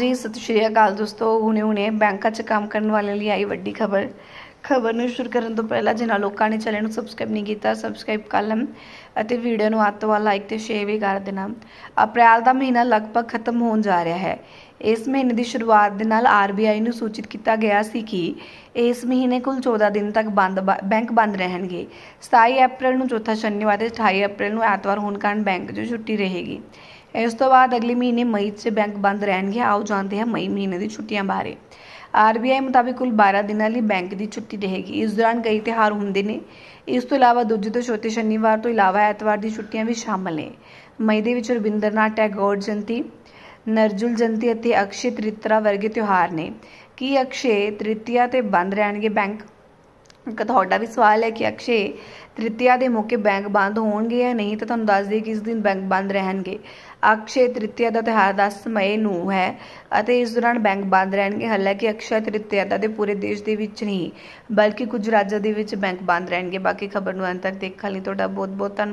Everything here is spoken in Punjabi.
ਜੀ ਸਤਿ ਸ਼੍ਰੀ ਅਕਾਲ ਦੋਸਤੋ ਹੁਣੇ-ਹੁਣੇ ਬੈਂਕਾਂ 'ਚ ਕੰਮ ਕਰਨ ਵਾਲੇ ਲਈ ਆਈ ਵੱਡੀ ਖਬਰ ਖਬਰ ਨੂੰ ਸ਼ੁਰੂ ਕਰਨ ਤੋਂ ਪਹਿਲਾਂ ਜਿਨ੍ਹਾਂ ਲੋਕਾਂ ਨੇ ਚੈਨਲ ਨੂੰ ਸਬਸਕ੍ਰਾਈਬ ਨਹੀਂ ਕੀਤਾ ਸਬਸਕ੍ਰਾਈਬ ਕਰ ਲੈਣ ਅਤੇ ਵੀਡੀਓ ਨੂੰ ਵੱਧ ਤੋਂ ਲਾਈਕ ਤੇ ਸ਼ੇਅਰ ਵੀ ਕਰ ਦੇਣਾ ਅਪ੍ਰੈਲ ਦਾ ਮਹੀਨਾ ਲਗਭਗ ਖਤਮ ਹੋਣ ਜਾ ਰਿਹਾ ਹੈ ਇਸ ਮਹੀਨੇ ਦੀ ਸ਼ੁਰੂਆਤ ਦੇ ਨਾਲ ਆਰਬੀਆਈ ਨੂੰ ਸੂਚਿਤ ਕੀਤਾ ਗਿਆ ਸੀ ਕਿ ਇਸ ਮਹੀਨੇ ਕੁੱਲ 14 ਦਿਨ ਤੱਕ ਬੰਦ ਬੈਂਕ ਬੰਦ ਰਹਿਣਗੇ 27 ਅਪ੍ਰੈਲ ਨੂੰ ਚੌਥਾ ਸ਼ਨੀਵਾਰ ਤੇ 28 ਅਪ੍ਰੈਲ ਨੂੰ ਐਤਵਾਰ ਹੋਣ ਕਾਰਨ ਬੈਂਕ ਜੋ ਛੁੱਟੀ ਰਹੇਗੀ ਇਸ ਤੋਂ ਬਾਅਦ ਅਗਲੇ ਮਹੀਨੇ ਮਈ 'ਚ ਬੈਂਕ ਬੰਦ ਰਹਿਣਗੇ ਆਓ ਜਾਣਦੇ ਹਾਂ ਮਈ ਮਹੀਨੇ ਦੀ ਛੁੱਟੀਆਂ ਬਾਰੇ ਆਰਬੀਆਈ ਮੁਤਾਬਕ ਕੁੱਲ 12 ਦਿਨਾਂ ਲਈ ਬੈਂਕ ਦੀ ਛੁੱਟੀ ਰਹੇਗੀ ਇਸ ਦੌਰਾਨ ਕਈ ਤਿਹਾਰ ਹੁੰਦੇ ਨੇ ਇਸ ਤੋਂ ਇਲਾਵਾ ਦੂਜੇ ਤੋਂ ਛੋਟੇ ਸ਼ਨੀਵਾਰ ਤੋਂ ਇਲਾਵਾ ਐਤਵਾਰ ਦੀ ਛੁੱਟੀਆਂ ਵੀ ਸ਼ਾਮਲ ਨੇ ਮਈ ਦੇ ਵਿੱਚ ਰਵਿੰਦਰਨਾਥ ਟੈਗੋਰ ਜਨਤੀ ਨਰਜੁਲ ਜਨਤੀ ਅਤੇ ਅਕਸ਼ਿਤ ਰਿਤਰਾ ਵਰਗੇ ਤਿਉਹਾਰ ਨੇ ਕੀ ਅਕਸ਼ੇ ਤ੍ਰਿਤੀਆ ਤੇ ਬੰਦ ਰਹਿਣਗੇ ਬੈਂਕ ਇੱਕ ਤੁਹਾਡਾ ਵੀ ਸਵਾਲ ਹੈ ਕਿ ਅਕਸ਼ੇ ਤ੍ਰਿਤਿਆ ਦੇ ਮੌਕੇ ਬੈਂਕ ਬੰਦ ਹੋਣਗੇ ਜਾਂ ਨਹੀਂ ਤਾਂ ਤੁਹਾਨੂੰ ਦੱਸ ਦਈਏ ਕਿ ਇਸ ਦਿਨ ਬੈਂਕ ਬੰਦ ਰਹਿਣਗੇ ਅਕਸ਼ੇ ਤ੍ਰਿਤਿਆ ਦਾ ਤਿਹਾਰ 10 ਮਈ ਨੂੰ ਹੈ ਅਤੇ ਇਸ ਦੌਰਾਨ ਬੈਂਕ ਬੰਦ ਰਹਿਣਗੇ ਹਾਲਾਂਕਿ ਅਕਸ਼ੇ ਤ੍ਰਿਤਿਆ ਦਾ ਦੇ ਪੂਰੇ ਦੇਸ਼ ਦੇ ਵਿੱਚ ਨਹੀਂ ਬਲਕਿ ਕੁਝ ਰਾਜਾਂ ਦੇ ਵਿੱਚ ਬੈਂਕ ਬੰਦ ਰਹਿਣਗੇ ਬਾਕੀ ਖਬਰ ਨੂੰ ਅੰਤ ਤੱਕ ਦੇਖਣ ਲਈ ਤੁਹਾਡਾ ਬਹੁਤ ਬਹੁਤ ਧੰਨਵਾਦ